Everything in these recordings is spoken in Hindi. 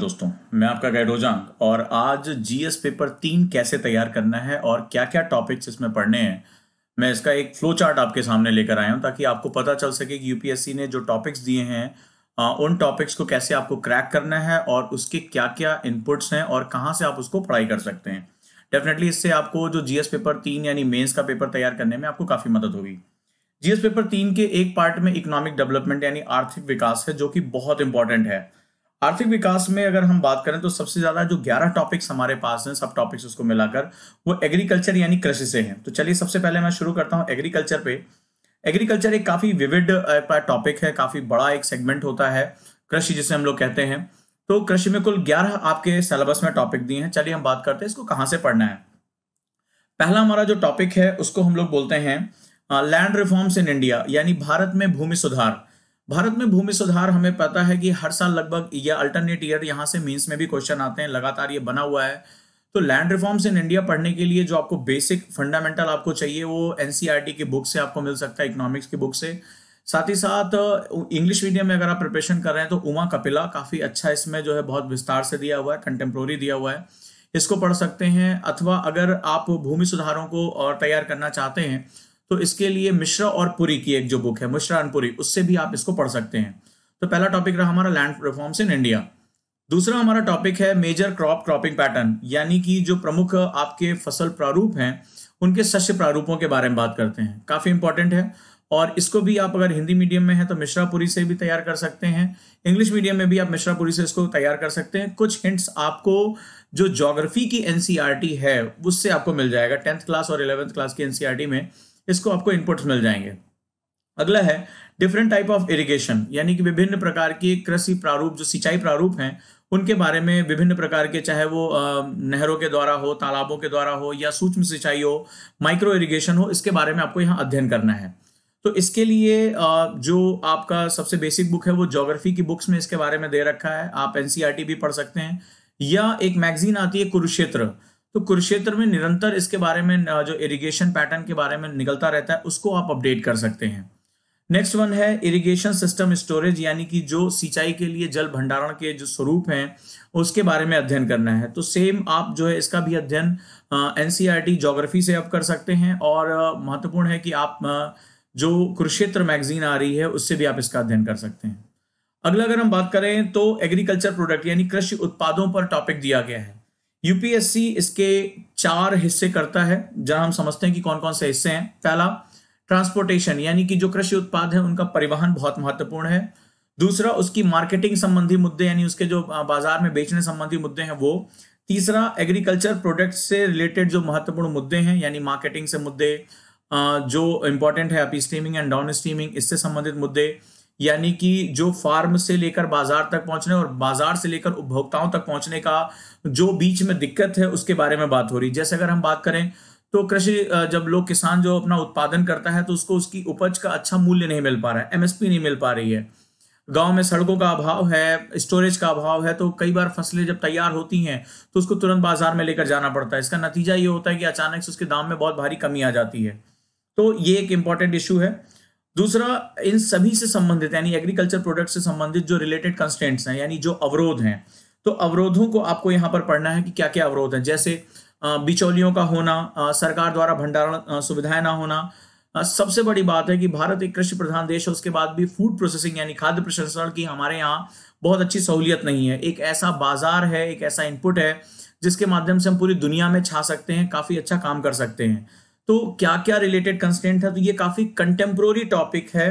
दोस्तों मैं आपका गाइड हो जांग और आज जीएस पेपर तीन कैसे तैयार करना है और क्या क्या टॉपिक्स इसमें पढ़ने हैं मैं इसका एक फ्लो चार्ट आपके सामने लेकर आया हूं ताकि आपको पता चल सके कि यूपीएससी ने जो टॉपिक्स दिए हैं उन टॉपिक्स को कैसे आपको क्रैक करना है और उसके क्या क्या इनपुट्स हैं और कहाँ से आप उसको पढ़ाई कर सकते हैं डेफिनेटली इससे आपको जो जीएस पेपर तीन यानी मेन्स का पेपर तैयार करने में आपको काफ़ी मदद होगी जीएस पेपर तीन के एक पार्ट में इकोनॉमिक डेवलपमेंट यानी आर्थिक विकास है जो कि बहुत इंपॉर्टेंट है आर्थिक विकास में अगर हम बात करें तो सबसे ज्यादा जो 11 टॉपिक्स हमारे पास हैं सब टॉपिक्स उसको मिलाकर वो एग्रीकल्चर यानी कृषि से हैं तो चलिए सबसे पहले मैं शुरू करता हूँ एग्रीकल्चर पे एग्रीकल्चर एक काफी विविड टॉपिक है काफी बड़ा एक सेगमेंट होता है कृषि जिसे हम लोग कहते हैं तो कृषि में कुल ग्यारह आपके सिलेबस में टॉपिक दिए हैं चलिए हम बात करते हैं इसको कहाँ से पढ़ना है पहला हमारा जो टॉपिक है उसको हम लोग बोलते हैं लैंड रिफॉर्म्स इन इंडिया यानी भारत में भूमि सुधार भारत में भूमि सुधार हमें पता है कि हर साल लगभग या अल्टरनेट ईयर यहाँ से मीन्स में भी क्वेश्चन आते हैं लगातार ये बना हुआ है तो लैंड रिफॉर्म्स इन इंडिया पढ़ने के लिए जो आपको बेसिक फंडामेंटल आपको चाहिए वो एनसीईआरटी e की बुक से आपको मिल सकता है इकोनॉमिक्स की बुक से साथ ही साथ इंग्लिश मीडियम में अगर आप प्रिपरेशन कर रहे हैं तो उमा कपिला काफ़ी अच्छा इसमें जो है बहुत विस्तार से दिया हुआ है कंटेम्प्रोरी दिया हुआ है इसको पढ़ सकते हैं अथवा अगर आप भूमि सुधारों को और तैयार करना चाहते हैं तो इसके लिए मिश्रा और पुरी की एक जो बुक है मिश्रा एंड पुरी उससे भी आप इसको पढ़ सकते हैं तो पहला टॉपिक रहा हमारा लैंड रिफॉर्म्स इन इंडिया दूसरा हमारा टॉपिक है मेजर क्रॉप क्रॉपिंग पैटर्न यानी कि जो प्रमुख आपके फसल प्रारूप हैं उनके शस्य प्रारूपों के बारे में बात करते हैं काफ़ी इंपॉर्टेंट है और इसको भी आप अगर हिंदी मीडियम में है तो मिश्रापुरी से भी तैयार कर सकते हैं इंग्लिश मीडियम में भी आप मिश्रापुरी से इसको तैयार कर सकते हैं कुछ हिंट्स आपको जो ज्योग्राफी की एनसीईआरटी e है उससे आपको मिल जाएगा टेंथ क्लास और इलेवेंथ क्लास की एनसीईआरटी e में इसको आपको इनपुट्स मिल जाएंगे अगला है डिफरेंट टाइप ऑफ इरिगेशन यानी कि विभिन्न प्रकार की कृषि प्रारूप जो सिंचाई प्रारूप हैं उनके बारे में विभिन्न प्रकार के चाहे वो नहरों के द्वारा हो तालाबों के द्वारा हो या सूक्ष्म सिंचाई हो माइक्रो इरिगेशन हो इसके बारे में आपको यहाँ अध्ययन करना है तो इसके लिए जो आपका सबसे बेसिक बुक है वो जोग्राफी की बुक्स में इसके बारे में दे रखा है आप एनसीईआरटी e भी पढ़ सकते हैं या एक मैगजीन आती है कुरुक्षेत्र तो कुरुक्षेत्र में निरंतर इसके बारे में जो इरिगेशन पैटर्न के बारे में निकलता रहता है उसको आप अपडेट कर सकते हैं नेक्स्ट वन है इरिगेशन सिस्टम स्टोरेज यानी कि जो सिंचाई के लिए जल भंडारण के जो स्वरूप हैं उसके बारे में अध्ययन करना है तो सेम आप जो है इसका भी अध्ययन एन सी जोग्राफी से आप कर सकते हैं और महत्वपूर्ण है कि आप जो कुरुक्षेत्र मैगजीन आ रही है उससे भी आप इसका अध्ययन कर सकते हैं अगला अगर हम बात करें तो एग्रीकल्चर प्रोडक्ट यानी कृषि उत्पादों पर टॉपिक दिया गया है यूपीएससी इसके चार हिस्से करता है जहां हम समझते हैं कि कौन कौन से हिस्से हैं पहला ट्रांसपोर्टेशन यानी कि जो कृषि उत्पाद है उनका परिवहन बहुत महत्वपूर्ण है दूसरा उसकी मार्केटिंग संबंधी मुद्दे यानी उसके जो बाजार में बेचने संबंधी मुद्दे हैं वो तीसरा एग्रीकल्चर प्रोडक्ट से रिलेटेड जो महत्वपूर्ण मुद्दे हैं यानी मार्केटिंग से मुद्दे जो इम्पोर्टेंट है अपी स्ट्रीमिंग एंड डाउन स्ट्रीमिंग इससे संबंधित मुद्दे यानी कि जो फार्म से लेकर बाजार तक पहुंचने और बाजार से लेकर उपभोक्ताओं तक पहुंचने का जो बीच में दिक्कत है उसके बारे में बात हो रही जैसे अगर हम बात करें तो कृषि जब लोग किसान जो अपना उत्पादन करता है तो उसको उसकी उपज का अच्छा मूल्य नहीं मिल पा रहा है एमएसपी नहीं मिल पा रही है गांव में सड़कों का अभाव है स्टोरेज का अभाव है तो कई बार फसलें जब तैयार होती हैं तो उसको तुरंत बाजार में लेकर जाना पड़ता है इसका नतीजा ये होता है कि अचानक से उसके दाम में बहुत भारी कमी आ जाती है तो ये एक इंपॉर्टेंट इशू है दूसरा इन सभी से संबंधित यानी एग्रीकल्चर प्रोडक्ट से संबंधित जो रिलेटेड कंस्टेंट्स हैं यानी जो अवरोध हैं तो अवरोधों को आपको यहाँ पर पढ़ना है कि क्या क्या अवरोध हैं जैसे बिचौलियों का होना सरकार द्वारा भंडारण सुविधाएं ना होना सबसे बड़ी बात है कि भारत एक कृषि प्रधान देश है उसके बाद भी फूड प्रोसेसिंग यानी खाद्य प्रसंस्करण की हमारे यहाँ बहुत अच्छी सहूलियत नहीं है एक ऐसा बाजार है एक ऐसा इनपुट है जिसके माध्यम से हम पूरी दुनिया में छा सकते हैं काफी अच्छा काम कर सकते हैं तो क्या क्या रिलेटेड कंस्टेंट है तो ये काफी कंटेम्प्रोरी टॉपिक है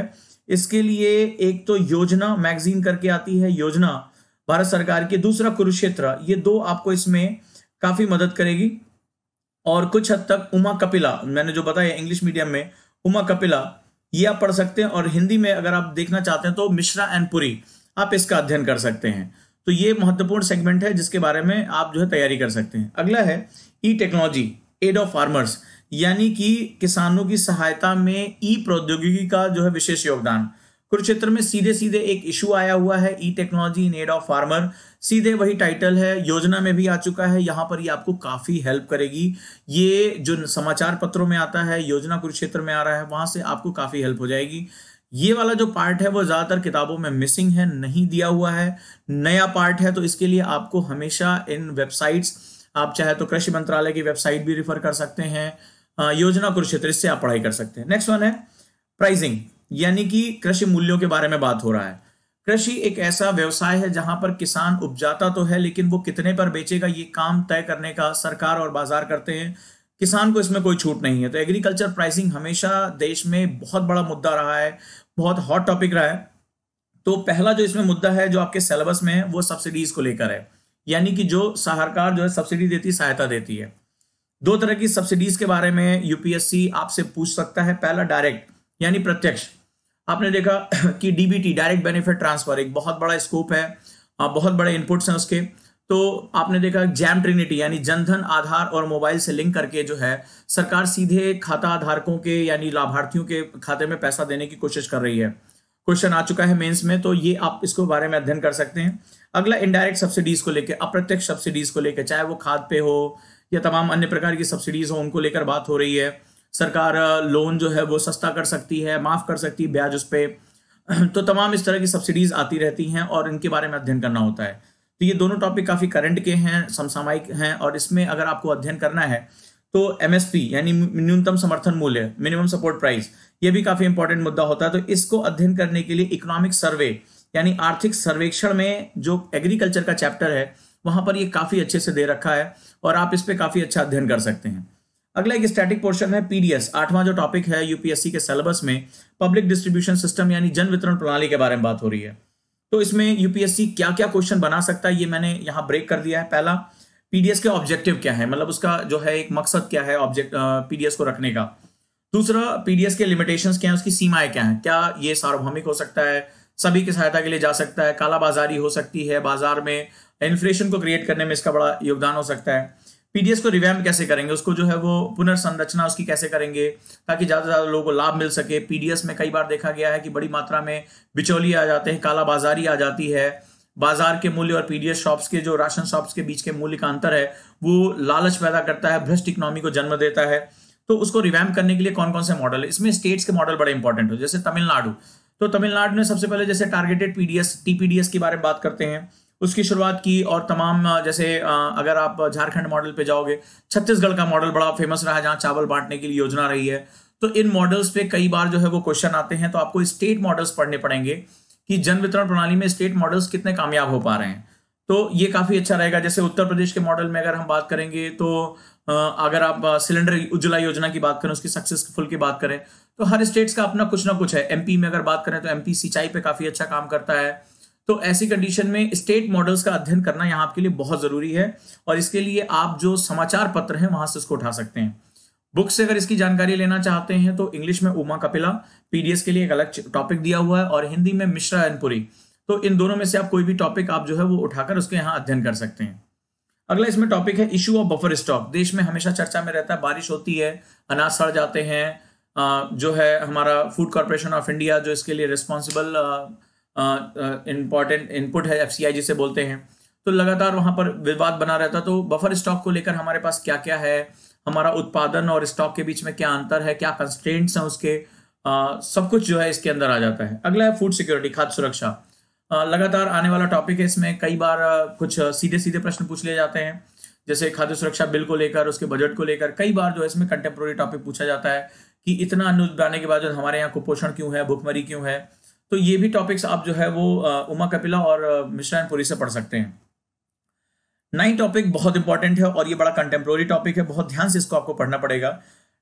इसके लिए एक तो योजना मैगजीन करके आती है योजना भारत सरकार की दूसरा कुरुक्षेत्र ये दो आपको इसमें काफी मदद करेगी और कुछ हद तक उमा कपिला मैंने जो बताया इंग्लिश मीडियम में उमा कपिला ये आप पढ़ सकते हैं और हिंदी में अगर आप देखना चाहते हैं तो मिश्रा एंड पुरी आप इसका अध्ययन कर सकते हैं तो ये महत्वपूर्ण सेगमेंट है जिसके बारे में आप जो है तैयारी कर सकते हैं अगला है E technology aid of farmers यानी कि किसानों की सहायता में ई प्रौद्योगिकी का जो है विशेष योगदान कुरुक्षेत्र में सीधे सीधे एक इशू आया हुआ है E technology in aid of farmer सीधे वही टाइटल है योजना में भी आ चुका है यहाँ पर ये आपको काफ़ी हेल्प करेगी ये जो समाचार पत्रों में आता है योजना कुरुक्षेत्र में आ रहा है वहां से आपको काफ़ी हेल्प हो जाएगी ये वाला जो पार्ट है वो ज़्यादातर किताबों में मिसिंग है नहीं दिया हुआ है नया पार्ट है तो इसके लिए आपको हमेशा इन वेबसाइट्स आप चाहे तो कृषि मंत्रालय की वेबसाइट भी रिफर कर सकते हैं हाँ, योजना कुरुक्षेत्र इससे आप पढ़ाई कर सकते हैं नेक्स्ट वन है प्राइसिंग यानी कि कृषि मूल्यों के बारे में बात हो रहा है कृषि एक ऐसा व्यवसाय है जहां पर किसान उपजाता तो है लेकिन वो कितने पर बेचेगा ये काम तय करने का सरकार और बाजार करते हैं किसान को इसमें कोई छूट नहीं है तो एग्रीकल्चर प्राइसिंग हमेशा देश में बहुत बड़ा मुद्दा रहा है बहुत हॉट टॉपिक रहा है तो पहला जो इसमें मुद्दा है जो आपके सिलेबस में है वो सब्सिडीज को लेकर है यानी कि जो सरकार जो है सब्सिडी देती सहायता देती है दो तरह की सब्सिडीज के बारे में यूपीएससी आपसे पूछ सकता है पहला डायरेक्ट यानी प्रत्यक्ष आपने देखा कि डीबीटी डायरेक्ट बेनिफिट ट्रांसफर एक बहुत बड़ा स्कोप है बहुत बड़े इनपुट्स हैं उसके तो आपने देखा जैम ट्रिनिटी यानी जनधन आधार और मोबाइल से लिंक करके जो है सरकार सीधे खाता धारकों के यानी लाभार्थियों के खाते में पैसा देने की कोशिश कर रही है क्वेश्चन आ चुका है मेंस में तो ये आप इसको बारे में अध्ययन कर सकते हैं अगला इनडायरेक्ट सब्सिडीज को लेकर अप्रत्यक्ष सब्सिडीज को लेकर चाहे वो खाद पे हो या तमाम अन्य प्रकार की सब्सिडीज हो उनको लेकर बात हो रही है सरकार लोन जो है वो सस्ता कर सकती है माफ़ कर सकती है ब्याज उस पर तो तमाम इस तरह की सब्सिडीज़ आती रहती हैं और इनके बारे में अध्ययन करना होता है तो ये दोनों टॉपिक काफ़ी करंट के हैं समसामयिक हैं और इसमें अगर आपको अध्ययन करना है तो एम यानी न्यूनतम समर्थन मूल्य मिनिमम सपोर्ट प्राइस ये भी काफ़ी इंपॉर्टेंट मुद्दा होता है तो इसको अध्ययन करने के लिए इकोनॉमिक सर्वे यानी आर्थिक सर्वेक्षण में जो एग्रीकल्चर का चैप्टर है वहाँ पर ये काफ़ी अच्छे से दे रखा है और आप इस पर काफ़ी अच्छा अध्ययन कर सकते हैं अगला एक स्टैटिक पोर्शन है पीडीएस आठवां जो टॉपिक है यूपीएससी के सिलेबस में पब्लिक डिस्ट्रीब्यूशन सिस्टम यानी जन वितरण प्रणाली के बारे में बात हो रही है तो इसमें यूपीएससी क्या क्या क्वेश्चन बना सकता है ये मैंने यहाँ ब्रेक कर दिया है पहला पीडीएस के ऑब्जेक्टिव क्या है मतलब उसका जो है एक मकसद क्या है ऑब्जेक्ट पीडीएस को रखने का दूसरा पीडीएस के लिमिटेशंस क्या है उसकी सीमाएं क्या है क्या ये सार्वभौमिक हो सकता है सभी की सहायता के लिए जा सकता है काला बाजारी हो सकती है बाजार में इन्फ्लेशन को क्रिएट करने में इसका बड़ा योगदान हो सकता है पीडीएस को रिवैम कैसे करेंगे उसको जो है वो पुनर्संरचना उसकी कैसे करेंगे ताकि ज़्यादा से ज़्यादा लोगों को लाभ मिल सके पीडीएस में कई बार देखा गया है कि बड़ी मात्रा में बिचौली आ जाते हैं काला बाजारी आ जाती है बाजार के मूल्य और पीडीएस शॉप्स के जो राशन शॉप्स के बीच के मूल्य का अंतर है वो लालच पैदा करता है भ्रष्ट इकोनॉमी को जन्म देता है तो उसको रिवैम करने के लिए कौन कौन से मॉडल है इसमें स्टेट्स के मॉडल बड़े इंपॉर्टेंट हो जैसे तमिलनाडु तो तमिलनाडु ने सबसे पहले जैसे टारगेटेड पीडीएस टीपीडीएस के बारे में बात करते हैं उसकी शुरुआत की और तमाम जैसे अगर आप झारखंड मॉडल पे जाओगे छत्तीसगढ़ का मॉडल बड़ा फेमस रहा जहाँ चावल बांटने की योजना रही है तो इन मॉडल्स पे कई बार जो है वो क्वेश्चन आते हैं तो आपको स्टेट मॉडल्स पढ़ने पड़ेंगे कि जन वितरण प्रणाली में स्टेट मॉडल्स कितने कामयाब हो पा रहे हैं तो ये काफ़ी अच्छा रहेगा जैसे उत्तर प्रदेश के मॉडल में अगर हम बात करेंगे तो अगर आप सिलेंडर उज्ज्वला योजना की बात करें उसकी सक्सेसफुल की बात करें तो हर स्टेट्स का अपना कुछ ना कुछ है एमपी में अगर बात करें तो एमपी सिंचाई पे काफी अच्छा काम करता है तो ऐसी कंडीशन में स्टेट मॉडल्स का अध्ययन करना यहाँ आपके लिए बहुत जरूरी है और इसके लिए आप जो समाचार पत्र हैं वहां से इसको उठा सकते हैं बुक से अगर इसकी जानकारी लेना चाहते हैं तो इंग्लिश में उमा कपिला पीडीएस के लिए एक अलग टॉपिक दिया हुआ है और हिंदी में मिश्रा एनपुरी तो इन दोनों में से आप कोई भी टॉपिक आप जो है वो उठाकर उसके यहाँ अध्ययन कर सकते हैं अगला इसमें टॉपिक है इशू ऑफ बफर स्टॉक देश में हमेशा चर्चा में रहता है बारिश होती है अनाज सड़ जाते हैं जो है हमारा फूड कॉरपोरेशन ऑफ इंडिया जो इसके लिए रिस्पॉन्सिबल इम्पॉर्टेंट इनपुट है एफ जिसे बोलते हैं तो लगातार वहाँ पर विवाद बना रहता तो बफर स्टॉक को लेकर हमारे पास क्या क्या है हमारा उत्पादन और स्टॉक के बीच में क्या अंतर है क्या कंस्टेंट्स हैं उसके आ, सब कुछ जो है इसके अंदर आ जाता है अगला है फूड सिक्योरिटी खाद्य सुरक्षा आ, लगातार आने वाला टॉपिक है इसमें कई बार आ, कुछ सीधे सीधे प्रश्न पूछ लिए जाते हैं जैसे खाद्य सुरक्षा बिल को लेकर उसके बजट को लेकर कई बार जो है इसमें कंटेम्प्रोरी टॉपिक पूछा जाता है कि इतना अन्न उगाने के बावजूद हमारे यहाँ कुपोषण क्यों है भुखमरी क्यों है तो ये भी टॉपिक्स आप जो है वो उमा कपिला और मिश्रा से पढ़ सकते हैं नाइन टॉपिक बहुत इंपॉर्टेंट है और ये बड़ा कंटेम्प्रोरी टॉपिक है बहुत ध्यान से इसको आपको पढ़ना पड़ेगा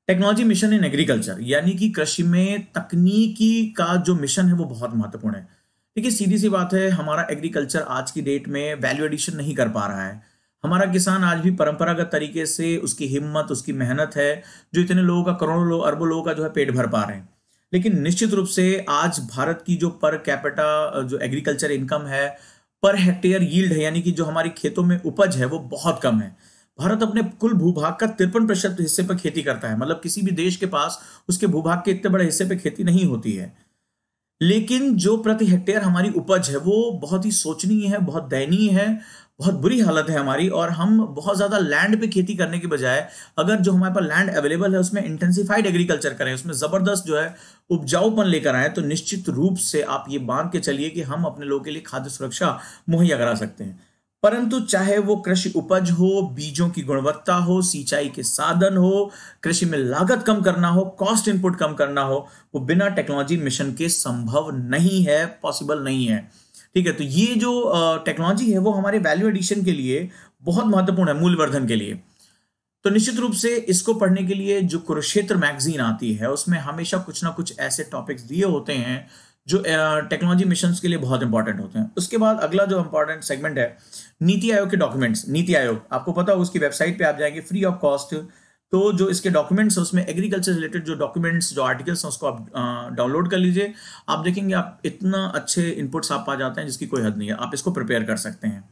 टेक्नोलॉजी मिशन इन एग्रीकल्चर यानी कि कृषि में तकनीकी का जो मिशन है वो बहुत महत्वपूर्ण है देखिए सीधी सी बात है हमारा एग्रीकल्चर आज की डेट में वैल्यू एडिशन नहीं कर पा रहा है हमारा किसान आज भी परंपरागत तरीके से उसकी हिम्मत उसकी मेहनत है जो इतने लोगों का करोड़ों लोग अरबों लोगों का जो है पेट भर पा रहे हैं लेकिन निश्चित रूप से आज भारत की जो पर कैपिटा जो एग्रीकल्चर इनकम है पर हेक्टेयर यील्ड है यानी कि जो हमारी खेतों में उपज है वो बहुत कम है भारत अपने कुल भूभाग का तिरपन प्रतिशत हिस्से पर खेती करता है मतलब किसी भी देश के पास उसके भूभाग के इतने बड़े हिस्से पर खेती नहीं होती है लेकिन जो प्रति हेक्टेयर हमारी उपज है वो बहुत ही सोचनीय है बहुत दयनीय है बहुत बुरी हालत है हमारी और हम बहुत ज़्यादा लैंड पे खेती करने के बजाय अगर जो हमारे पास लैंड अवेलेबल है उसमें इंटेंसिफाइड एग्रीकल्चर करें उसमें ज़बरदस्त जो है उपजाऊपन लेकर आए तो निश्चित रूप से आप ये बांध के चलिए कि हम अपने लोगों के लिए खाद्य सुरक्षा मुहैया करा सकते हैं परंतु चाहे वो कृषि उपज हो बीजों की गुणवत्ता हो सिंचाई के साधन हो कृषि में लागत कम करना हो कॉस्ट इनपुट कम करना हो वो बिना टेक्नोलॉजी मिशन के संभव नहीं है पॉसिबल नहीं है ठीक है तो ये जो टेक्नोलॉजी है वो हमारे वैल्यू एडिशन के लिए बहुत महत्वपूर्ण है मूल्यवर्धन के लिए तो निश्चित रूप से इसको पढ़ने के लिए जो कुरुक्षेत्र मैगजीन आती है उसमें हमेशा कुछ ना कुछ ऐसे टॉपिक्स दिए होते हैं जो टेक्नोलॉजी मिशन के लिए बहुत इंपॉर्टेंट होते हैं उसके बाद अगला जो इंपॉर्टेंट सेगमेंट है नीति आयोग के डॉक्यूमेंट्स नीति आयोग आपको पता हो उसकी वेबसाइट पे आप जाएंगे फ्री ऑफ कॉस्ट तो जो इसके डॉक्यूमेंट्स है उसमें एग्रीकल्चर रिलेटेड जो डॉक्यूमेंट्स जो आर्टिकल्स हैं उसको आप डाउनलोड कर लीजिए आप देखेंगे आप इतना अच्छे इनपुट्स आप पा जाते हैं जिसकी कोई हद नहीं है आप इसको प्रिपेयर कर सकते हैं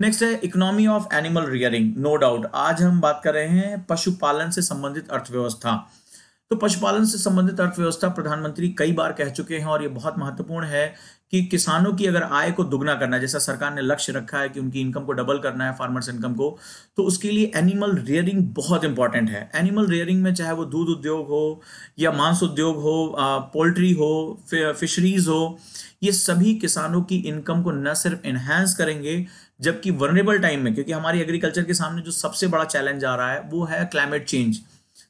नेक्स्ट है economy of animal rearing no doubt आज हम बात कर रहे हैं पशुपालन से संबंधित अर्थव्यवस्था तो पशुपालन से संबंधित अर्थव्यवस्था प्रधानमंत्री कई बार कह चुके हैं और ये बहुत महत्वपूर्ण है कि किसानों की अगर आय को दुगना करना है जैसा सरकार ने लक्ष्य रखा है कि उनकी इनकम को डबल करना है फार्मर्स इनकम को तो उसके लिए एनिमल रेयरिंग बहुत इंपॉर्टेंट है एनिमल रेयरिंग में चाहे वो दूध उद्योग हो या मांस उद्योग हो पोल्ट्री हो फिशरीज हो ये सभी किसानों की इनकम को न सिर्फ इन्हेंस करेंगे जबकि वर्नेबल टाइम में क्योंकि हमारी एग्रीकल्चर के सामने जो सबसे बड़ा चैलेंज आ रहा है वो है क्लाइमेट चेंज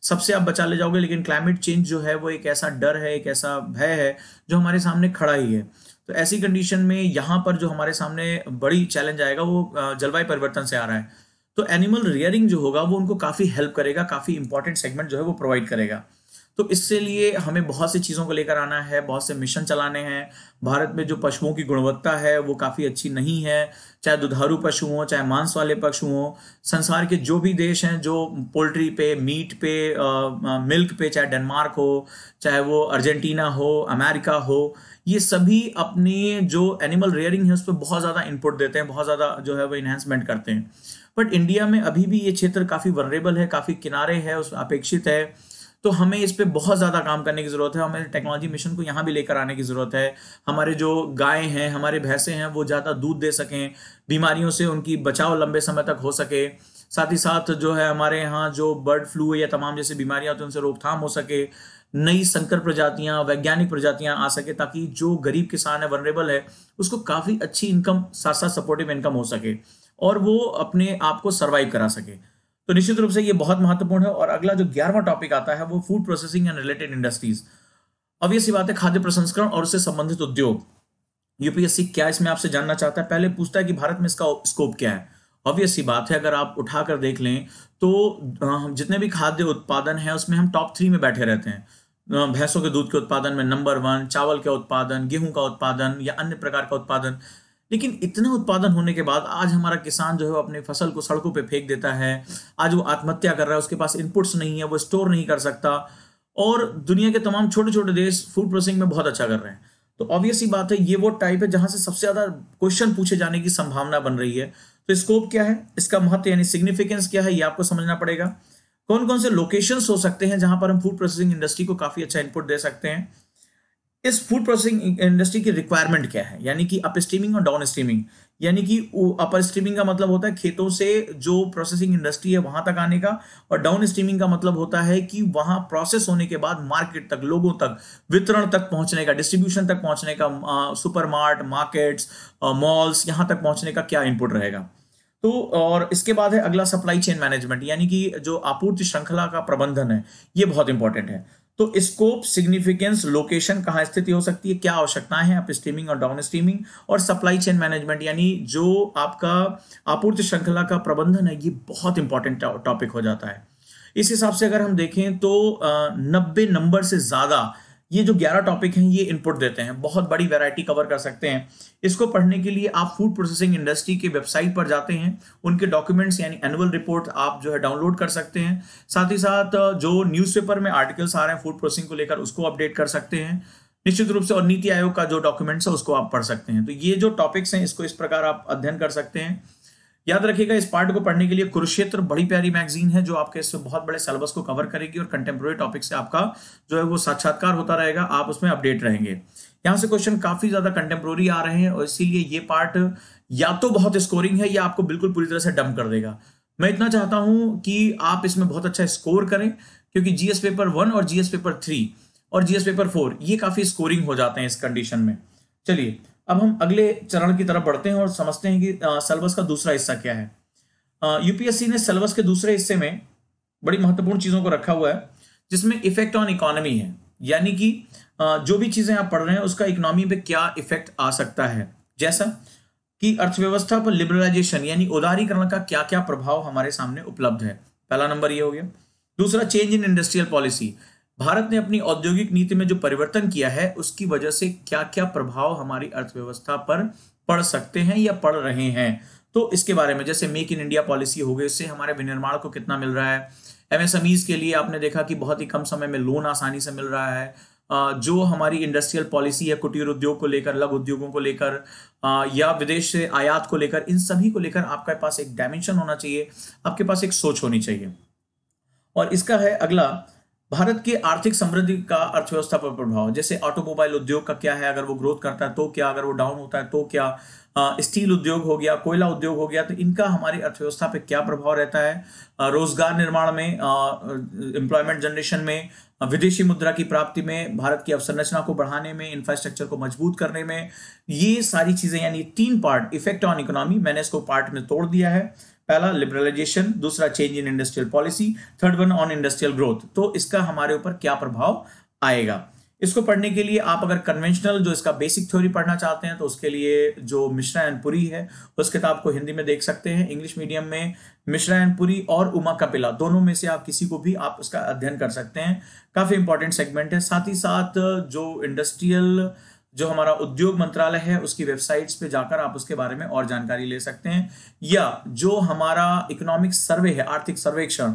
सबसे आप बचा ले जाओगे लेकिन क्लाइमेट चेंज जो है वो एक ऐसा डर है एक ऐसा भय है जो हमारे सामने खड़ा ही है तो ऐसी कंडीशन में यहाँ पर जो हमारे सामने बड़ी चैलेंज आएगा वो जलवायु परिवर्तन से आ रहा है तो एनिमल रियरिंग जो होगा वो उनको काफ़ी हेल्प करेगा काफ़ी इंपॉर्टेंट सेगमेंट जो है वो प्रोवाइड करेगा तो इससे लिए हमें बहुत सी चीज़ों को लेकर आना है बहुत से मिशन चलाने हैं भारत में जो पशुओं की गुणवत्ता है वो काफ़ी अच्छी नहीं है चाहे दुधारू पशु हों चाहे मांस वाले पशु हों संसार के जो भी देश हैं जो पोल्ट्री पे मीट पे आ, मिल्क पे चाहे डेनमार्क हो चाहे वो अर्जेंटीना हो अमेरिका हो ये सभी अपनी जो एनिमल रेयरिंग है उस पर बहुत ज़्यादा इनपुट देते हैं बहुत ज़्यादा जो है वो इन्हेंसमेंट करते हैं बट इंडिया में अभी भी ये क्षेत्र काफ़ी वर्रेबल है काफ़ी किनारे है उस अपेक्षित है तो हमें इस पर बहुत ज़्यादा काम करने की ज़रूरत है हमें टेक्नोलॉजी मिशन को यहाँ भी लेकर आने की ज़रूरत है हमारे जो गाय हैं हमारे भैंसे हैं वो ज़्यादा दूध दे सकें बीमारियों से उनकी बचाव लंबे समय तक हो सके साथ ही साथ जो है हमारे यहाँ जो बर्ड फ्लू या तमाम जैसी बीमारियाँ होती हैं उनसे रोकथाम हो सके नई संकर प्रजातियां वैज्ञानिक प्रजातियां आ सके ताकि जो गरीब किसान है वनरेबल है उसको काफ़ी अच्छी इनकम साथ साथ सपोर्टिव इनकम हो सके और वो अपने आप को सर्वाइव करा सके तो निश्चित रूप से ये बहुत महत्वपूर्ण है और अगला जो ग्यारहवा टॉपिक आता है वो food processing and related industries अब ये सी बात है खाद्य प्रसंस्करण और उससे संबंधित उद्योग यूपीएससी क्या इसमें आपसे जानना चाहता है पहले पूछता है कि भारत में इसका स्कोप क्या है ऑब्वियस सी बात है अगर आप उठा कर देख लें तो जितने भी खाद्य उत्पादन है उसमें हम टॉप थ्री में बैठे रहते हैं भैंसों के दूध के उत्पादन में नंबर वन चावल का उत्पादन गेहूं का उत्पादन या अन्य प्रकार का उत्पादन लेकिन इतना उत्पादन होने के बाद आज हमारा किसान जो है अपने फसल को सड़कों पे फेंक देता है आज वो आत्महत्या कर रहा है उसके पास इनपुट्स नहीं है वो स्टोर नहीं कर सकता और दुनिया के तमाम छोटे छोटे देश फूड प्रोसेसिंग में बहुत अच्छा कर रहे हैं तो ऑब्वियसली बात है ये वो टाइप है जहां से सबसे ज्यादा क्वेश्चन पूछे जाने की संभावना बन रही है तो स्कोप क्या है इसका महत्व यानी सिग्निफिकेंस क्या है ये आपको समझना पड़ेगा कौन कौन से लोकेशंस हो सकते हैं जहां पर हम फूड प्रोसेसिंग इंडस्ट्री को काफी अच्छा इनपुट दे सकते हैं इस फूड प्रोसेसिंग इंडस्ट्री की रिक्वायरमेंट क्या है यानी कि अप स्ट्रीमिंग और डाउन स्ट्रीमिंग यानी कि अपर स्ट्रीमिंग का मतलब होता है खेतों से जो प्रोसेसिंग इंडस्ट्री है वहां तक आने का और डाउन स्ट्रीमिंग का मतलब होता है कि वहां प्रोसेस होने के बाद मार्केट तक लोगों तक वितरण तक पहुंचने का डिस्ट्रीब्यूशन तक पहुंचने का सुपर मार्ट मार्केट्स मॉल्स यहां तक पहुंचने का क्या इनपुट रहेगा तो और इसके बाद है अगला सप्लाई चेन मैनेजमेंट यानी कि जो आपूर्ति श्रृंखला का प्रबंधन है ये बहुत इंपॉर्टेंट है तो स्कोप सिग्निफिकेंस लोकेशन कहाँ स्थिति हो सकती है क्या आवश्यकताएं हैं अप स्ट्रीमिंग और डाउन स्ट्रीमिंग और सप्लाई चेन मैनेजमेंट यानी जो आपका आपूर्ति श्रृंखला का प्रबंधन है ये बहुत इंपॉर्टेंट टॉपिक हो जाता है इस हिसाब से अगर हम देखें तो नब्बे नंबर से ज़्यादा ये जो 11 टॉपिक हैं ये इनपुट देते हैं बहुत बड़ी वैरायटी कवर कर सकते हैं इसको पढ़ने के लिए आप फूड प्रोसेसिंग इंडस्ट्री के वेबसाइट पर जाते हैं उनके डॉक्यूमेंट्स यानी एनुअल रिपोर्ट आप जो है डाउनलोड कर सकते हैं साथ ही साथ जो न्यूज़पेपर में आर्टिकल्स आ रहे हैं फूड प्रोसेसिंग को लेकर उसको अपडेट कर सकते हैं निश्चित रूप से और नीति आयोग का जो डॉक्यूमेंट्स है उसको आप पढ़ सकते हैं तो ये जो टॉपिक्स हैं इसको इस प्रकार आप अध्ययन कर सकते हैं याद रखिएगा इस पार्ट को पढ़ने के लिए कुरुक्षेत्र बड़ी प्यारी मैगजीन है जो आपके इस बहुत बड़े सिलेबस को कवर करेगी और कंटेम्प्रेरी टॉपिक से आपका जो है वो साक्षात्कार होता रहेगा आप उसमें अपडेट रहेंगे यहाँ से क्वेश्चन काफी ज्यादा कंटेम्प्रोरी आ रहे हैं और इसीलिए ये पार्ट या तो बहुत स्कोरिंग है या आपको बिल्कुल पूरी तरह से डम कर देगा मैं इतना चाहता हूं कि आप इसमें बहुत अच्छा स्कोर करें क्योंकि जीएस पेपर वन और जीएस पेपर थ्री और जीएस पेपर फोर ये काफी स्कोरिंग हो जाते हैं इस कंडीशन में चलिए अब हम अगले चरण की तरफ बढ़ते हैं और समझते हैं कि सेलेबस का दूसरा हिस्सा क्या है यूपीएससी ने सेलेबस के दूसरे हिस्से में बड़ी महत्वपूर्ण चीज़ों को रखा हुआ है जिसमें इफेक्ट ऑन इकोनॉमी है यानी कि जो भी चीज़ें आप पढ़ रहे हैं उसका इकोनॉमी पे क्या इफेक्ट आ सकता है जैसा कि अर्थव्यवस्था पर लिबरलाइजेशन यानी उदारीकरण का क्या क्या प्रभाव हमारे सामने उपलब्ध है पहला नंबर ये हो गया दूसरा change in industrial policy Bharat ने अपनी औद्योगिक नीति में जो परिवर्तन किया है उसकी वजह से क्या क्या प्रभाव हमारी अर्थव्यवस्था पर पड़ सकते हैं या पड़ रहे हैं तो इसके बारे में जैसे मेक इन इंडिया पॉलिसी हो गई उससे हमारे विनिर्माण को कितना मिल रहा है एमएसएमईज के लिए आपने देखा कि बहुत ही कम समय में लोन आसानी से मिल रहा है जो हमारी इंडस्ट्रियल पॉलिसी है कुटीर उद्योग को लेकर लघु उद्योगों को लेकर या विदेश से आयात को लेकर इन सभी को लेकर आपके पास एक डायमेंशन होना चाहिए आपके पास एक सोच होनी चाहिए और इसका है अगला भारत की आर्थिक समृद्धि का अर्थव्यवस्था पर प्रभाव जैसे ऑटोमोबाइल उद्योग का क्या है अगर वो ग्रोथ करता है तो क्या अगर वो डाउन होता है तो क्या स्टील उद्योग हो गया कोयला उद्योग हो गया तो इनका हमारी अर्थव्यवस्था पे क्या प्रभाव रहता है रोजगार निर्माण में एम्प्लॉयमेंट जनरेशन में विदेशी मुद्रा की प्राप्ति में भारत की अवसंरचना को बढ़ाने में इंफ्रास्ट्रक्चर को मजबूत करने में ये सारी चीज़ें यानी तीन पार्ट इफेक्ट ऑन इकोनॉमी मैंने इसको पार्ट में तोड़ दिया है पहला लिबरलाइजेशन दूसरा change in industrial policy third one on industrial growth तो इसका हमारे ऊपर क्या प्रभाव आएगा इसको पढ़ने के लिए आप अगर कन्वेंशनल जो इसका बेसिक थ्योरी पढ़ना चाहते हैं तो उसके लिए जो मिश्रा एंड पुरी है उस किताब को हिंदी में देख सकते हैं इंग्लिश मीडियम में मिश्रा एंड पुरी और उमा कपिला दोनों में से आप किसी को भी आप उसका अध्ययन कर सकते हैं काफ़ी इंपॉर्टेंट सेगमेंट है साथ ही साथ जो इंडस्ट्रियल जो हमारा उद्योग मंत्रालय है उसकी वेबसाइट्स पे जाकर आप उसके बारे में और जानकारी ले सकते हैं या जो हमारा इकोनॉमिक सर्वे है आर्थिक सर्वेक्षण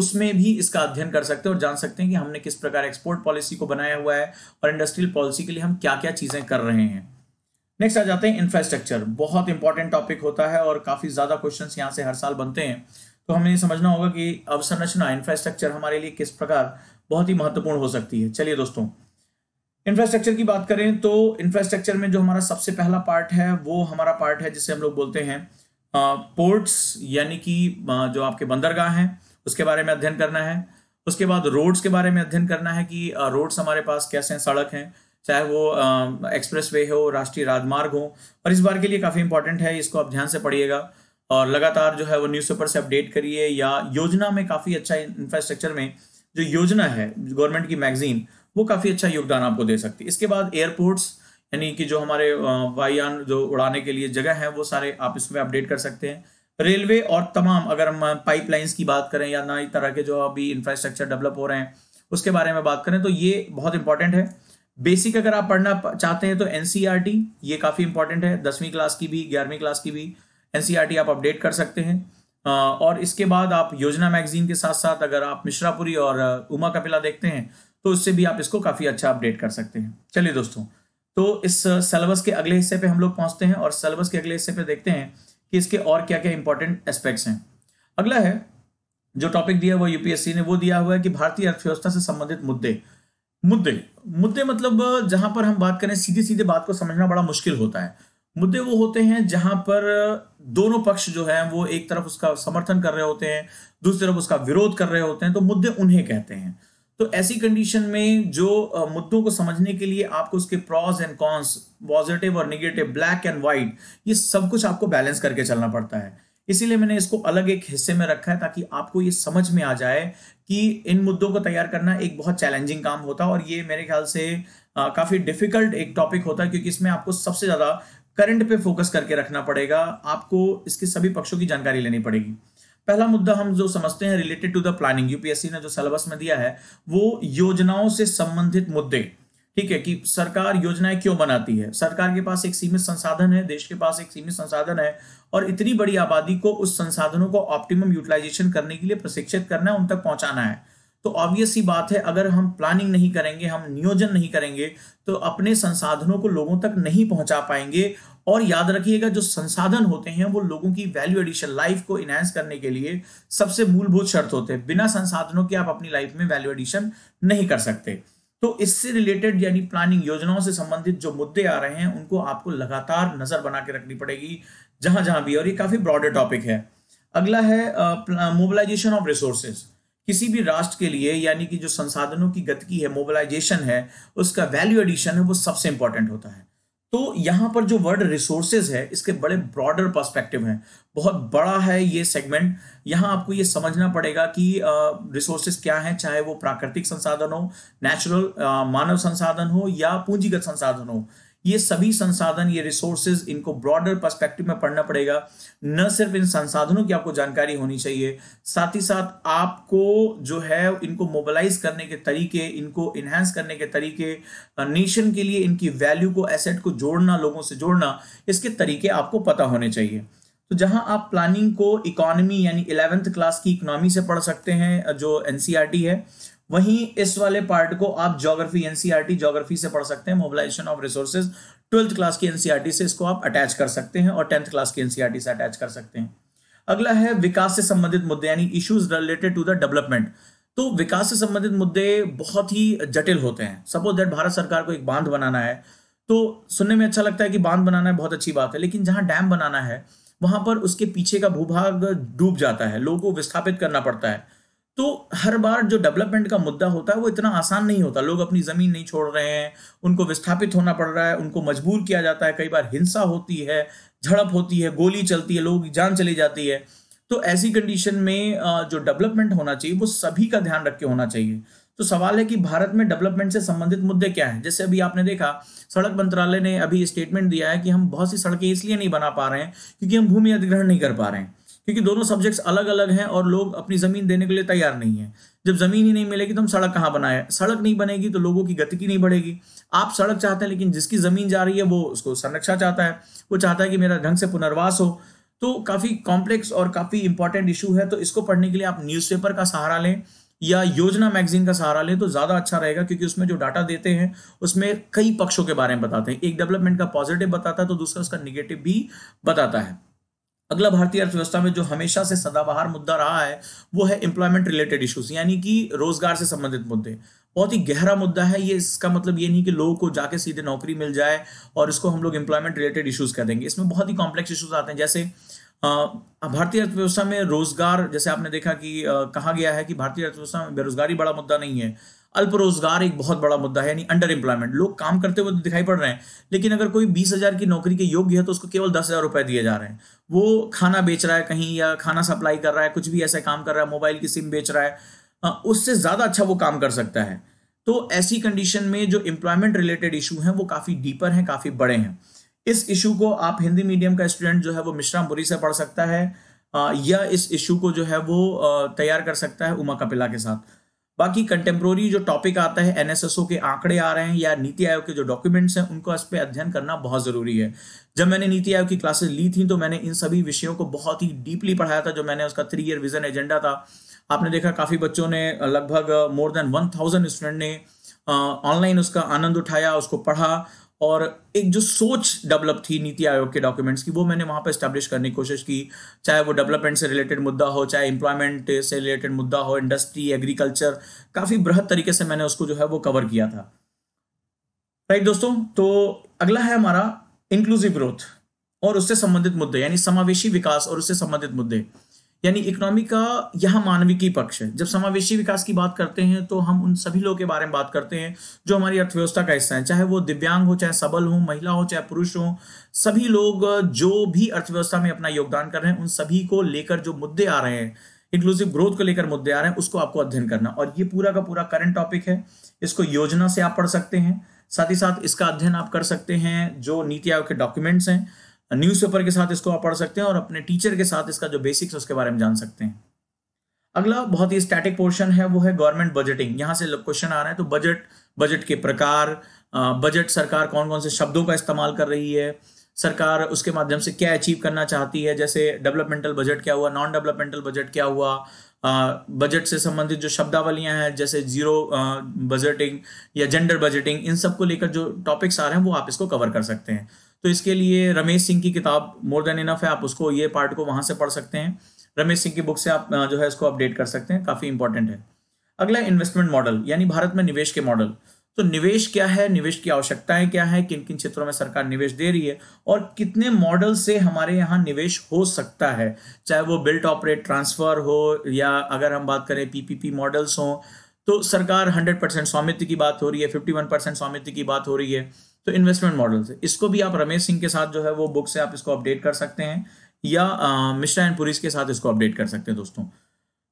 उसमें भी इसका अध्ययन कर सकते हैं और जान सकते हैं कि हमने किस प्रकार एक्सपोर्ट पॉलिसी को बनाया हुआ है और इंडस्ट्रियल पॉलिसी के लिए हम क्या क्या चीज़ें कर रहे हैं नेक्स्ट आ जाते हैं इंफ्रास्ट्रक्चर बहुत इंपॉर्टेंट टॉपिक होता है और काफ़ी ज़्यादा क्वेश्चन यहाँ से हर साल बनते हैं तो हमें ये समझना होगा कि अवसंरचना इंफ्रास्ट्रक्चर हमारे लिए किस प्रकार बहुत ही महत्वपूर्ण हो सकती है चलिए दोस्तों इंफ्रास्ट्रक्चर की बात करें तो इंफ्रास्ट्रक्चर में जो हमारा सबसे पहला पार्ट है वो हमारा पार्ट है जिसे हम लोग बोलते हैं पोर्ट्स यानी कि जो आपके बंदरगाह हैं उसके बारे में अध्ययन करना है उसके बाद रोड्स के बारे में अध्ययन करना है कि रोड्स हमारे पास कैसे हैं सड़क हैं चाहे वो एक्सप्रेस वे हो राष्ट्रीय राजमार्ग हो और इस बार के लिए काफ़ी इंपॉर्टेंट है इसको आप ध्यान से पढ़िएगा और लगातार जो है वो न्यूज़पेपर से अपडेट करिए या योजना में काफ़ी अच्छा इंफ्रास्ट्रक्चर में जो योजना है गवर्नमेंट की मैगजीन वो काफ़ी अच्छा योगदान आपको दे सकती है इसके बाद एयरपोर्ट्स यानी कि जो हमारे वायुयान जो उड़ाने के लिए जगह है वो सारे आप इसमें अपडेट कर सकते हैं रेलवे और तमाम अगर हम पाइपलाइंस की बात करें या नई तरह के जो अभी इंफ्रास्ट्रक्चर डेवलप हो रहे हैं उसके बारे में बात करें तो ये बहुत इंपॉर्टेंट है बेसिक अगर आप पढ़ना चाहते हैं तो एन e ये काफ़ी इंपॉर्टेंट है दसवीं क्लास की भी ग्यारहवीं क्लास की भी एन e आप अपडेट कर सकते हैं और इसके बाद आप योजना मैगजीन के साथ साथ अगर आप मिश्रापुरी और उमा कपिला देखते हैं तो उससे भी आप इसको काफ़ी अच्छा अपडेट कर सकते हैं चलिए दोस्तों तो इस सेलेबस के अगले हिस्से पे हम लोग पहुंचते हैं और सेलेबस के अगले हिस्से पे देखते हैं कि इसके और क्या क्या इंपॉर्टेंट एस्पेक्ट्स हैं अगला है जो टॉपिक दिया हुआ यूपीएससी ने वो दिया हुआ है कि भारतीय अर्थव्यवस्था से संबंधित मुद्दे मुद्दे मुद्दे मतलब जहां पर हम बात करें सीधे सीधे बात को समझना बड़ा मुश्किल होता है मुद्दे वो होते हैं जहां पर दोनों पक्ष जो है वो एक तरफ उसका समर्थन कर रहे होते हैं दूसरी तरफ उसका विरोध कर रहे होते हैं तो मुद्दे उन्हें कहते हैं तो ऐसी कंडीशन में जो मुद्दों को समझने के लिए आपको उसके प्रॉज एंड कॉन्स पॉजिटिव और निगेटिव ब्लैक एंड व्हाइट ये सब कुछ आपको बैलेंस करके चलना पड़ता है इसीलिए मैंने इसको अलग एक हिस्से में रखा है ताकि आपको ये समझ में आ जाए कि इन मुद्दों को तैयार करना एक बहुत चैलेंजिंग काम होता है और ये मेरे ख्याल से काफ़ी डिफिकल्ट एक टॉपिक होता है क्योंकि इसमें आपको सबसे ज़्यादा करंट पे फोकस करके रखना पड़ेगा आपको इसके सभी पक्षों की जानकारी लेनी पड़ेगी पहला मुद्दा हम जो समझते हैं related to the planning UPSC ने जो सिलेबस में दिया है वो योजनाओं से संबंधित मुद्दे ठीक है कि सरकार योजनाएं क्यों बनाती है सरकार के पास एक सीमित संसाधन है देश के पास एक सीमित संसाधन है और इतनी बड़ी आबादी को उस संसाधनों को ऑप्टिमम यूटिलाइजेशन करने के लिए प्रशिक्षित करना है उन तक पहुंचाना है तो ऑब्वियस ही बात है अगर हम प्लानिंग नहीं करेंगे हम नियोजन नहीं करेंगे तो अपने संसाधनों को लोगों तक नहीं पहुंचा पाएंगे और याद रखिएगा जो संसाधन होते हैं वो लोगों की वैल्यू एडिशन लाइफ को इनहेंस करने के लिए सबसे मूलभूत शर्त होते हैं बिना संसाधनों के आप अपनी लाइफ में वैल्यू एडिशन नहीं कर सकते तो इससे रिलेटेड यानी प्लानिंग योजनाओं से संबंधित जो मुद्दे आ रहे हैं उनको आपको लगातार नजर बना के रखनी पड़ेगी जहां जहां भी और ये काफी ब्रॉडर टॉपिक है अगला है मोबिलाइजेशन ऑफ रिसोर्सेज किसी भी राष्ट्र के लिए यानी कि जो संसाधनों की गति की है मोबिलाइजेशन है उसका वैल्यू एडिशन है वो सबसे इंपॉर्टेंट होता है तो यहां पर जो वर्ड रिसोर्सेज है इसके बड़े ब्रॉडर पर्सपेक्टिव हैं बहुत बड़ा है ये सेगमेंट यहां आपको ये समझना पड़ेगा कि रिसोर्सेज क्या हैं चाहे वो प्राकृतिक संसाधन हो नेचुरल मानव संसाधन हो या पूंजीगत संसाधन हो ये सभी संसाधन ये रिसोर्सेज इनको ब्रॉडर पर्सपेक्टिव में पढ़ना पड़ेगा न सिर्फ इन संसाधनों की आपको जानकारी होनी चाहिए साथ ही साथ आपको जो है इनको मोबालाइज करने के तरीके इनको इन्हेंस करने के तरीके नेशन के लिए इनकी वैल्यू को एसेट को जोड़ना लोगों से जोड़ना इसके तरीके आपको पता होने चाहिए तो जहां आप प्लानिंग को इकोनॉमी यानी इलेवेंथ क्लास की इकोनॉमी से पढ़ सकते हैं जो एनसीईआरटी e है वहीं इस वाले पार्ट को आप ज्योग्राफी एनसीआर ज्योग्राफी से पढ़ सकते हैं mobilization of resources twelfth class की एनसीईआरटी e से इसको आप अटैच कर सकते हैं और टेंथ क्लास की एनसीईआरटी e से अटैच कर सकते हैं अगला है विकास से संबंधित मुद्दे यानी issues related to the development तो विकास से संबंधित मुद्दे बहुत ही जटिल होते हैं सपोज दैट भारत सरकार को एक बांध बनाना है तो सुनने में अच्छा लगता है कि बांध बनाना है बहुत अच्छी बात है लेकिन जहां डैम बनाना है वहां पर उसके पीछे का भूभाग डूब जाता है लोगों को विस्थापित करना पड़ता है तो हर बार जो डेवलपमेंट का मुद्दा होता है वो इतना आसान नहीं होता लोग अपनी ज़मीन नहीं छोड़ रहे हैं उनको विस्थापित होना पड़ रहा है उनको मजबूर किया जाता है कई बार हिंसा होती है झड़प होती है गोली चलती है लोगों की जान चली जाती है तो ऐसी कंडीशन में जो डेवलपमेंट होना चाहिए वो सभी का ध्यान रख के होना चाहिए तो सवाल है कि भारत में डेवलपमेंट से संबंधित मुद्दे क्या हैं जैसे अभी आपने देखा सड़क मंत्रालय ने अभी स्टेटमेंट दिया है कि हम बहुत सी सड़कें इसलिए नहीं बना पा रहे हैं क्योंकि हम भूमि अधिग्रहण नहीं कर पा रहे हैं क्योंकि दोनों सब्जेक्ट्स अलग अलग हैं और लोग अपनी ज़मीन देने के लिए तैयार नहीं है जब ज़मीन ही नहीं मिलेगी तो हम सड़क कहाँ बनाए सड़क नहीं बनेगी तो लोगों की की नहीं बढ़ेगी आप सड़क चाहते हैं लेकिन जिसकी ज़मीन जा रही है वो उसको संरक्षा चाहता है वो चाहता है कि मेरा ढंग से पुनर्वास हो तो काफ़ी कॉम्प्लेक्स और काफ़ी इंपॉर्टेंट इशू है तो इसको पढ़ने के लिए आप न्यूज़पेपर का सहारा लें या योजना मैगजीन का सहारा लें तो ज़्यादा अच्छा रहेगा क्योंकि उसमें जो डाटा देते हैं उसमें कई पक्षों के बारे में बताते हैं एक डेवलपमेंट का पॉजिटिव बताता है तो दूसरा उसका निगेटिव भी बताता है अगला भारतीय अर्थव्यवस्था में जो हमेशा से सदाबहार मुद्दा रहा है वो है एम्प्लॉयमेंट रिलेटेड इश्यूज यानी कि रोजगार से संबंधित मुद्दे बहुत ही गहरा मुद्दा है ये इसका मतलब ये नहीं कि लोगों को जाके सीधे नौकरी मिल जाए और इसको हम लोग एम्प्लॉयमेंट रिलेटेड इश्यूज कह देंगे इसमें बहुत ही कॉम्प्लेक्स इश्यूज आते हैं जैसे भारतीय अर्थव्यवस्था में रोजगार जैसे आपने देखा कि कहा गया है कि भारतीय अर्थव्यवस्था में बेरोजगारी बड़ा मुद्दा नहीं है अल्प रोजगार एक बहुत बड़ा मुद्दा है यानी अंडर एम्प्लॉयमेंट लोग काम करते हुए तो दिखाई पड़ रहे हैं लेकिन अगर कोई बीस हजार की नौकरी के योग्य है तो उसको केवल दस हजार रुपए दिए जा रहे हैं वो खाना बेच रहा है कहीं या खाना सप्लाई कर रहा है कुछ भी ऐसा काम कर रहा है मोबाइल की सिम बेच रहा है उससे ज़्यादा अच्छा वो काम कर सकता है तो ऐसी कंडीशन में जो एम्प्लॉयमेंट रिलेटेड इशू हैं वो काफ़ी डीपर हैं काफ़ी बड़े हैं इस इशू को आप हिंदी मीडियम का स्टूडेंट जो है वो मिश्रामपुरी से पढ़ सकता है या इस इशू को जो है वो तैयार कर सकता है उमा कपिला के साथ बाकी कंटेम्प्रोरी जो टॉपिक आता है एनएसएसओ के आंकड़े आ रहे हैं या नीति आयोग के जो डॉक्यूमेंट्स हैं उनको इस पर अध्ययन करना बहुत ज़रूरी है जब मैंने नीति आयोग की क्लासेस ली थी तो मैंने इन सभी विषयों को बहुत ही डीपली पढ़ाया था जो मैंने उसका थ्री ईयर विजन एजेंडा था आपने देखा काफ़ी बच्चों ने लगभग more than one thousand student ने ऑनलाइन उसका आनंद उठाया उसको पढ़ा और एक जो सोच डेवलप थी नीति आयोग के डॉक्यूमेंट्स की वो मैंने वहाँ पर स्टैब्लिश करने की कोशिश की चाहे वो डेवलपमेंट से रिलेटेड मुद्दा हो चाहे एम्प्लॉयमेंट से रिलेटेड मुद्दा हो इंडस्ट्री एग्रीकल्चर काफ़ी बृहद तरीके से मैंने उसको जो है वो कवर किया था राइट दोस्तों तो अगला है हमारा इंक्लूसिव ग्रोथ और उससे संबंधित मुद्दे यानी समावेशी विकास और उससे संबंधित मुद्दे यानी इकोनॉमी का यहाँ मानविकी पक्ष है जब समावेशी विकास की बात करते हैं तो हम उन सभी लोगों के बारे में बात करते हैं जो हमारी अर्थव्यवस्था का हिस्सा है चाहे वो दिव्यांग हो चाहे सबल हो महिला हो चाहे पुरुष हो सभी लोग जो भी अर्थव्यवस्था में अपना योगदान कर रहे हैं उन सभी को लेकर जो मुद्दे आ रहे हैं इंक्लूसिव ग्रोथ को लेकर मुद्दे आ रहे हैं उसको आपको अध्ययन करना और ये पूरा का पूरा करंट टॉपिक है इसको योजना से आप पढ़ सकते हैं साथ ही साथ इसका अध्ययन आप कर सकते हैं जो नीति आयोग के डॉक्यूमेंट्स हैं न्यूज़पेपर के साथ इसको आप पढ़ सकते हैं और अपने टीचर के साथ इसका जो बेसिक्स उसके बारे में जान सकते हैं अगला बहुत ही स्टैटिक पोर्शन है वो है गवर्नमेंट बजटिंग यहाँ से क्वेश्चन आ रहा है तो बजट बजट के प्रकार बजट सरकार कौन कौन से शब्दों का इस्तेमाल कर रही है सरकार उसके माध्यम से क्या अचीव करना चाहती है जैसे डेवलपमेंटल बजट क्या हुआ नॉन डेवलपमेंटल बजट क्या हुआ बजट से संबंधित जो शब्दावलियां हैं जैसे जीरो बजटिंग या जेंडर बजटिंग इन सब को लेकर जो टॉपिक्स आ रहे हैं वो आप इसको कवर कर सकते हैं तो इसके लिए रमेश सिंह की किताब मोर देन इनफ है आप उसको ये पार्ट को वहां से पढ़ सकते हैं रमेश सिंह की बुक से आप जो है इसको अपडेट कर सकते हैं काफ़ी इंपॉर्टेंट है अगला इन्वेस्टमेंट मॉडल यानी भारत में निवेश के मॉडल तो निवेश क्या है निवेश की आवश्यकताएं क्या है किन किन क्षेत्रों में सरकार निवेश दे रही है और कितने मॉडल से हमारे यहाँ निवेश हो सकता है चाहे वो बिल्ट ऑपरेट ट्रांसफर हो या अगर हम बात करें पीपीपी मॉडल्स हो तो सरकार 100 परसेंट स्वामित्व की बात हो रही है 51 परसेंट स्वामित्व की बात हो रही है तो इन्वेस्टमेंट से इसको भी आप रमेश सिंह के साथ जो है वो बुक से आप इसको अपडेट कर सकते हैं या मिश्रा एंड पुरिस के साथ इसको अपडेट कर सकते हैं दोस्तों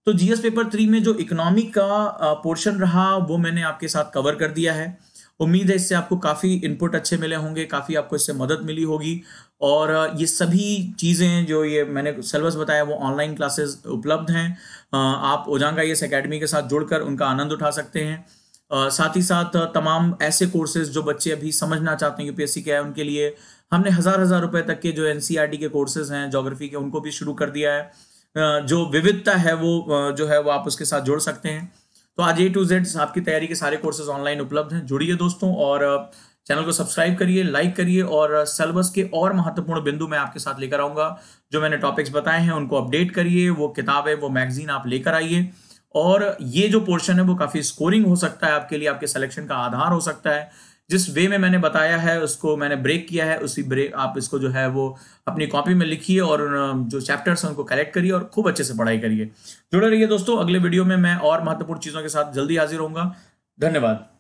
तो जीएस पेपर थ्री में जो इकोनॉमिक का पोर्शन रहा वो मैंने आपके साथ कवर कर दिया है उम्मीद है इससे आपको काफ़ी इनपुट अच्छे मिले होंगे काफ़ी आपको इससे मदद मिली होगी और ये सभी चीज़ें जो ये मैंने सिलेबस बताया वो ऑनलाइन क्लासेस उपलब्ध हैं आप ओजांगा ये अकेडमी के साथ जुड़कर उनका आनंद उठा सकते हैं साथ ही साथ तमाम ऐसे कोर्सेज जो बच्चे अभी समझना चाहते हैं यूपीएससी क्या है उनके लिए हमने हज़ार हज़ार रुपए तक के जो एन e के कोर्सेज हैं जोग्राफी के उनको भी शुरू कर दिया है जो विविधता है वो जो है वो आप उसके साथ जोड़ सकते हैं तो आज ए टू जेड आपकी तैयारी के सारे कोर्सेज ऑनलाइन उपलब्ध हैं जुड़िए दोस्तों और चैनल को सब्सक्राइब करिए लाइक करिए और सिलेबस के और महत्वपूर्ण बिंदु मैं आपके साथ लेकर आऊंगा जो मैंने टॉपिक्स बताए हैं उनको अपडेट करिए वो किताबें वो मैगजीन आप लेकर आइए और ये जो पोर्शन है वो काफ़ी स्कोरिंग हो सकता है आपके लिए आपके सिलेक्शन का आधार हो सकता है जिस वे में मैंने बताया है उसको मैंने ब्रेक किया है उसी ब्रेक आप इसको जो है वो अपनी कॉपी में लिखिए और जो चैप्टर्स हैं उनको कलेक्ट करिए और खूब अच्छे से पढ़ाई करिए जुड़े रहिए दोस्तों अगले वीडियो में मैं और महत्वपूर्ण चीज़ों के साथ जल्दी हाजिर होऊंगा धन्यवाद